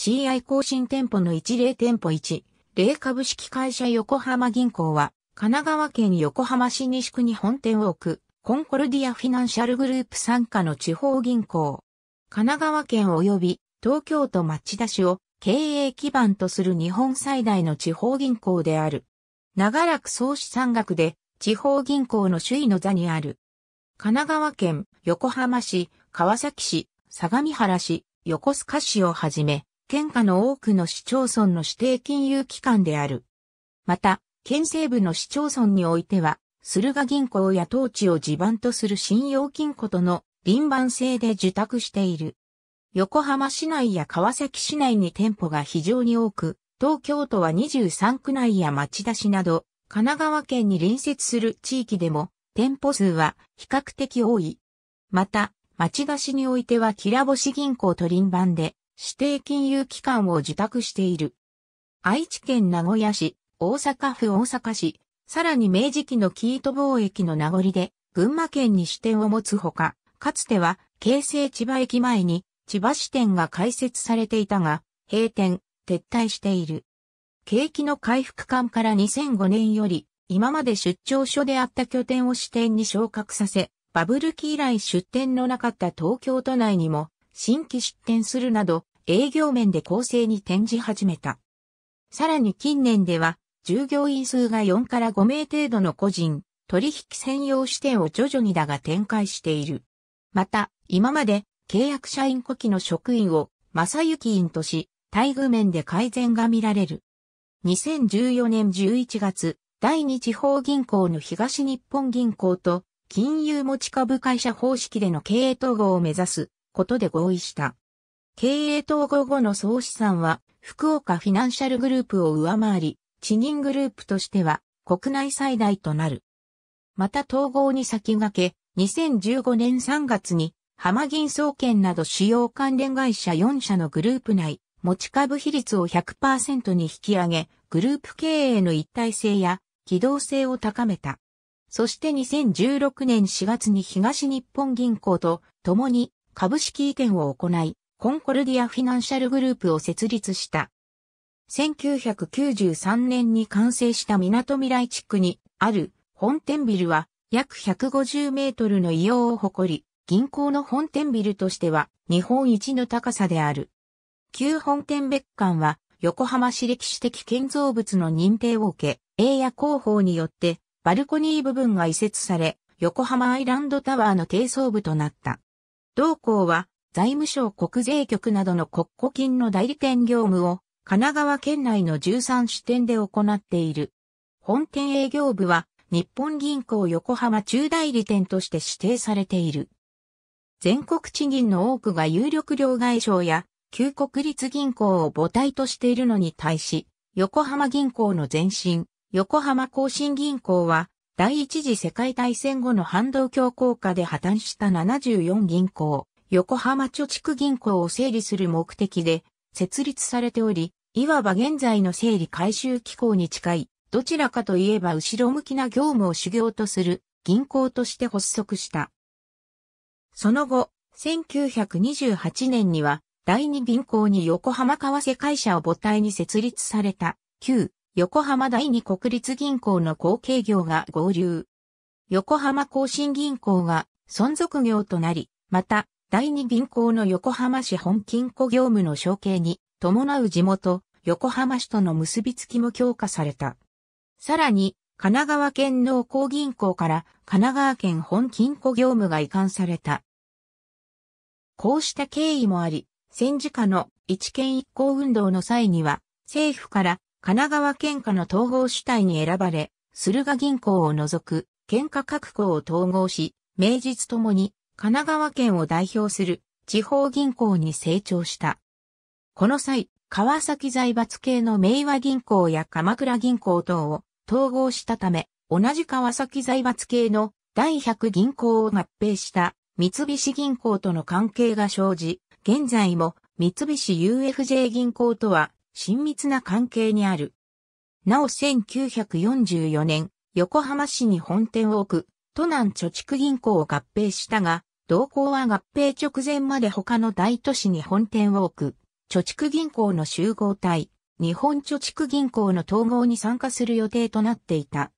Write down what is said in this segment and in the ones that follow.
CI 更新店舗の1例店舗1、0株式会社横浜銀行は、神奈川県横浜市西区に本店を置く、コンコルディアフィナンシャルグループ傘下の地方銀行。神奈川県及び東京都町田市を経営基盤とする日本最大の地方銀行である。長らく総資産額で地方銀行の首位の座にある。神奈川県、横浜市、川崎市、相模原市、横須賀市をはじめ、県下の多くの市町村の指定金融機関である。また、県西部の市町村においては、駿河銀行や当地を地盤とする信用金庫との臨番制で受託している。横浜市内や川崎市内に店舗が非常に多く、東京都は23区内や町田市など、神奈川県に隣接する地域でも、店舗数は比較的多い。また、町田市においてはきらぼし銀行と臨番で、指定金融機関を受託している。愛知県名古屋市、大阪府大阪市、さらに明治期のキート貿易の名残で、群馬県に支店を持つほか、かつては、京成千葉駅前に、千葉支店が開設されていたが、閉店、撤退している。景気の回復感から2005年より、今まで出張所であった拠点を支店に昇格させ、バブル期以来出店のなかった東京都内にも、新規出店するなど、営業面で構成に転じ始めた。さらに近年では、従業員数が4から5名程度の個人、取引専用支店を徐々にだが展開している。また、今まで契約社員呼気の職員を正幸員とし、待遇面で改善が見られる。2014年11月、第二地方銀行の東日本銀行と金融持ち株会社方式での経営統合を目指すことで合意した。経営統合後の総資産は、福岡フィナンシャルグループを上回り、地人グループとしては国内最大となる。また統合に先駆け、2015年3月に、浜銀総研など主要関連会社4社のグループ内、持ち株比率を100%に引き上げ、グループ経営の一体性や機動性を高めた。そして2016年4月に東日本銀行と共に株式移転を行い、コンコルディアフィナンシャルグループを設立した。1993年に完成した港未来地区にある本店ビルは約150メートルの異様を誇り、銀行の本店ビルとしては日本一の高さである。旧本店別館は横浜市歴史的建造物の認定を受け、英や広報によってバルコニー部分が移設され、横浜アイランドタワーの低層部となった。同校は財務省国税局などの国庫金の代理店業務を神奈川県内の13支店で行っている。本店営業部は日本銀行横浜中代理店として指定されている。全国地銀の多くが有力両外省や旧国立銀行を母体としているのに対し、横浜銀行の前身、横浜更新銀行は第一次世界大戦後の反動強硬化で破綻した74銀行。横浜貯蓄銀行を整理する目的で設立されており、いわば現在の整理回収機構に近い、どちらかといえば後ろ向きな業務を修行とする銀行として発足した。その後、1928年には第二銀行に横浜為替会社を母体に設立された旧横浜第二国立銀行の後継業が合流。横浜更新銀行が存続業となり、また第二銀行の横浜市本金庫業務の承継に伴う地元、横浜市との結びつきも強化された。さらに、神奈川県農工銀行から神奈川県本金庫業務が移管された。こうした経緯もあり、戦時下の一県一行運動の際には、政府から神奈川県下の統合主体に選ばれ、駿河銀行を除く県下各行を統合し、名実ともに神奈川県を代表する地方銀行に成長した。この際、川崎財閥系の明和銀行や鎌倉銀行等を統合したため、同じ川崎財閥系の第100銀行を合併した三菱銀行との関係が生じ、現在も三菱 UFJ 銀行とは親密な関係にある。なお1944年、横浜市に本店を置く、都南貯蓄銀行を合併したが、同行は合併直前まで他の大都市に本店を置く、貯蓄銀行の集合体、日本貯蓄銀行の統合に参加する予定となっていた。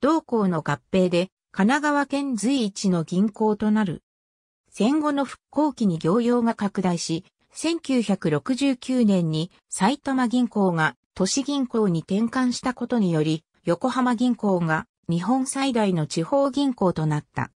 同行の合併で、神奈川県随一の銀行となる。戦後の復興期に業用が拡大し、1969年に埼玉銀行が都市銀行に転換したことにより、横浜銀行が日本最大の地方銀行となった。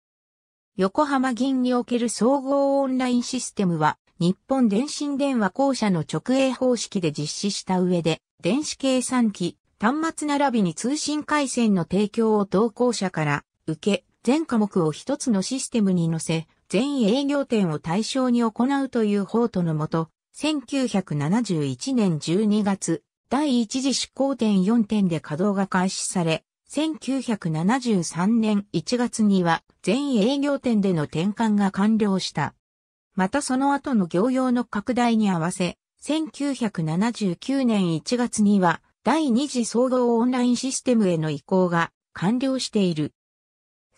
横浜銀における総合オンラインシステムは、日本電信電話公社の直営方式で実施した上で、電子計算機、端末並びに通信回線の提供を同行者から受け、全科目を一つのシステムに乗せ、全営業店を対象に行うという法とのもと、1971年12月、第一次執行点4点で稼働が開始され、1973年1月には全営業店での転換が完了した。またその後の業用の拡大に合わせ、1979年1月には第二次総合オンラインシステムへの移行が完了している。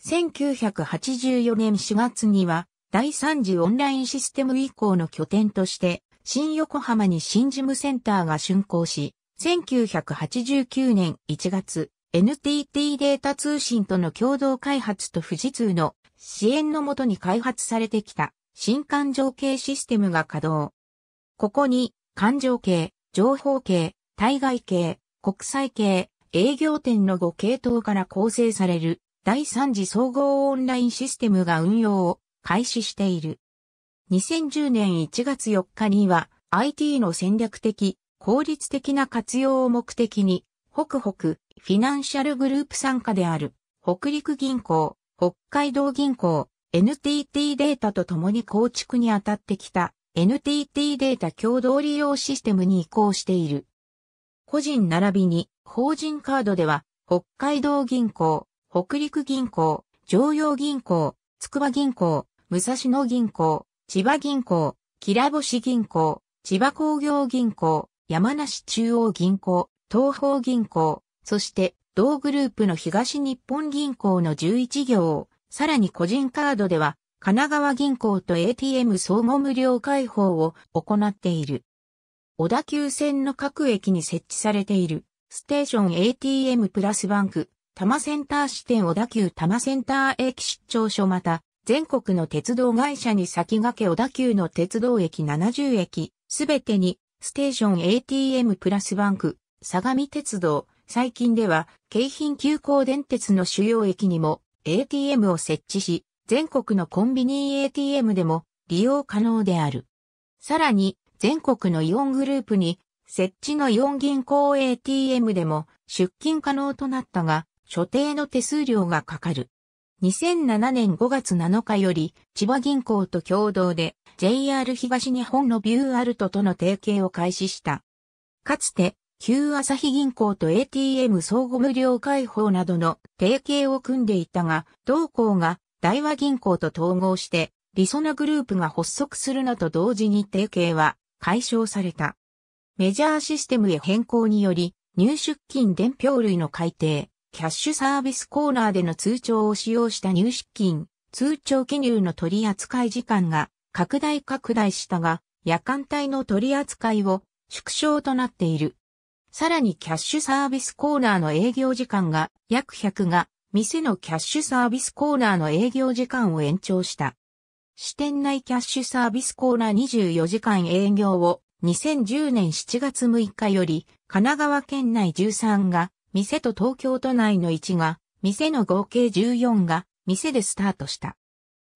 1984年4月には第三次オンラインシステム移行の拠点として新横浜に新事務センターが竣工し、1989年1月、NTT データ通信との共同開発と富士通の支援のもとに開発されてきた新環状系システムが稼働。ここに環状系、情報系、対外系、国際系、営業店の5系統から構成される第3次総合オンラインシステムが運用を開始している。2010年1月4日には IT の戦略的、効率的な活用を目的に、北北、フィナンシャルグループ参加である、北陸銀行、北海道銀行、NTT データと共に構築にあたってきた NTT データ共同利用システムに移行している。個人並びに法人カードでは北海道銀行、北陸銀行、常用銀行、筑波銀行、武蔵野銀行、千葉銀行、きらぼし銀行、千葉工業銀行、山梨中央銀行、東方銀行、そして同グループの東日本銀行の11行、さらに個人カードでは神奈川銀行と ATM 総合無料開放を行っている。小田急線の各駅に設置されているステーション ATM プラスバンク、多摩センター支店小田急多摩センター駅出張所また、全国の鉄道会社に先駆け小田急の鉄道駅70駅、すべてに、ステーション ATM プラスバンク、相模鉄道、最近では、京浜急行電鉄の主要駅にも ATM を設置し、全国のコンビニ ATM でも利用可能である。さらに、全国のイオングループに設置のイオン銀行 ATM でも出金可能となったが、所定の手数料がかかる。2007年5月7日より千葉銀行と共同で JR 東日本のビューアルトとの提携を開始した。かつて旧朝日銀行と ATM 相互無料開放などの提携を組んでいたが、同行が大和銀行と統合して、理想なグループが発足するのと同時に提携は解消された。メジャーシステムへ変更により、入出金伝票類の改定、キャッシュサービスコーナーでの通帳を使用した入出金、通帳記入の取扱い時間が拡大拡大したが、夜間帯の取扱いを縮小となっている。さらにキャッシュサービスコーナーの営業時間が約100が、店のキャッシュサービスコーナーの営業時間を延長した。支店内キャッシュサービスコーナー24時間営業を2010年7月6日より神奈川県内13が店と東京都内の1が店の合計14が店でスタートした。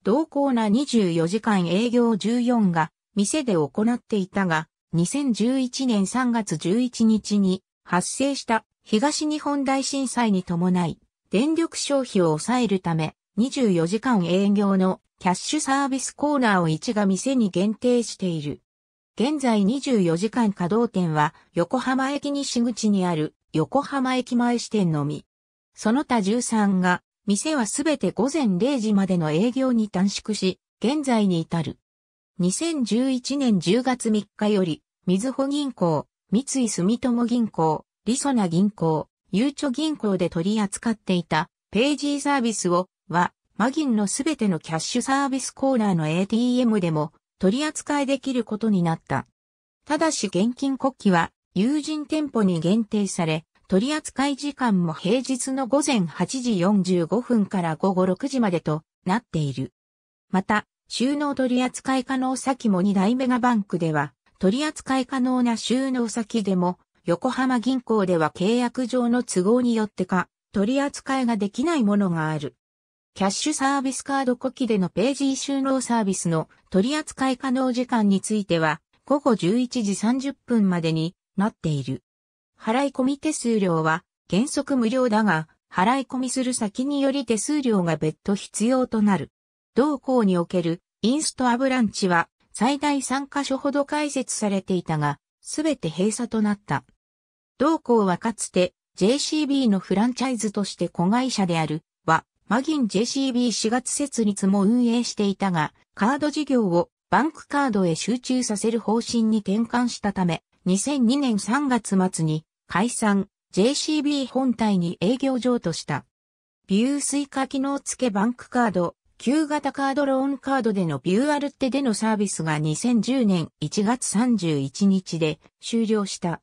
同コーナー24時間営業14が店で行っていたが2011年3月11日に発生した東日本大震災に伴い、電力消費を抑えるため、24時間営業のキャッシュサービスコーナーを1が店に限定している。現在24時間稼働店は横浜駅西口にある横浜駅前支店のみ。その他13が店はすべて午前0時までの営業に短縮し、現在に至る。2011年10月3日より、みずほ銀行、三井住友銀行、りそな銀行、ゆうちょ銀行で取り扱っていたページーサービスを、は、マギンのすべてのキャッシュサービスコーナーの ATM でも取り扱いできることになった。ただし現金国旗は友人店舗に限定され、取り扱い時間も平日の午前8時45分から午後6時までとなっている。また、収納取扱可能先も2大メガバンクでは、取扱可能な収納先でも、横浜銀行では契約上の都合によってか、取り扱いができないものがある。キャッシュサービスカード呼気でのページ収納サービスの取り扱い可能時間については、午後11時30分までになっている。払い込み手数料は原則無料だが、払い込みする先により手数料が別途必要となる。同校におけるインストアブランチは最大3カ所ほど開設されていたが、すべて閉鎖となった。同校はかつて JCB のフランチャイズとして子会社であるは、マギン JCB4 月設立も運営していたが、カード事業をバンクカードへ集中させる方針に転換したため、2002年3月末に解散 JCB 本体に営業上とした。ビュースイカ機能付けバンクカード旧型カードローンカードでのビューアルテでのサービスが2010年1月31日で終了した。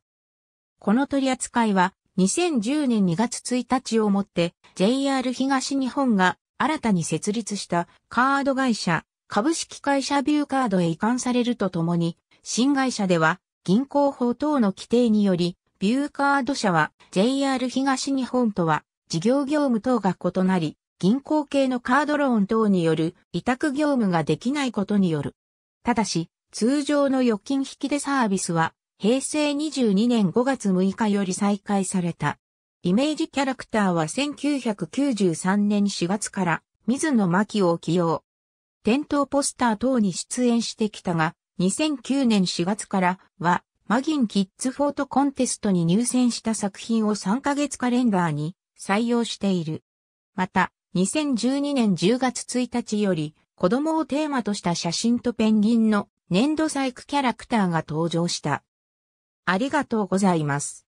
この取り扱いは2010年2月1日をもって JR 東日本が新たに設立したカード会社株式会社ビューカードへ移管されるとともに新会社では銀行法等の規定によりビューカード社は JR 東日本とは事業業務等が異なり銀行系のカードローン等による委託業務ができないことによる。ただし、通常の預金引き出サービスは、平成22年5月6日より再開された。イメージキャラクターは1993年4月から、水野真紀を起用。店頭ポスター等に出演してきたが、2009年4月からは、マギンキッズフォートコンテストに入選した作品を3ヶ月カレンダーに採用している。また、2012年10月1日より、子供をテーマとした写真とペンギンの粘土細工キャラクターが登場した。ありがとうございます。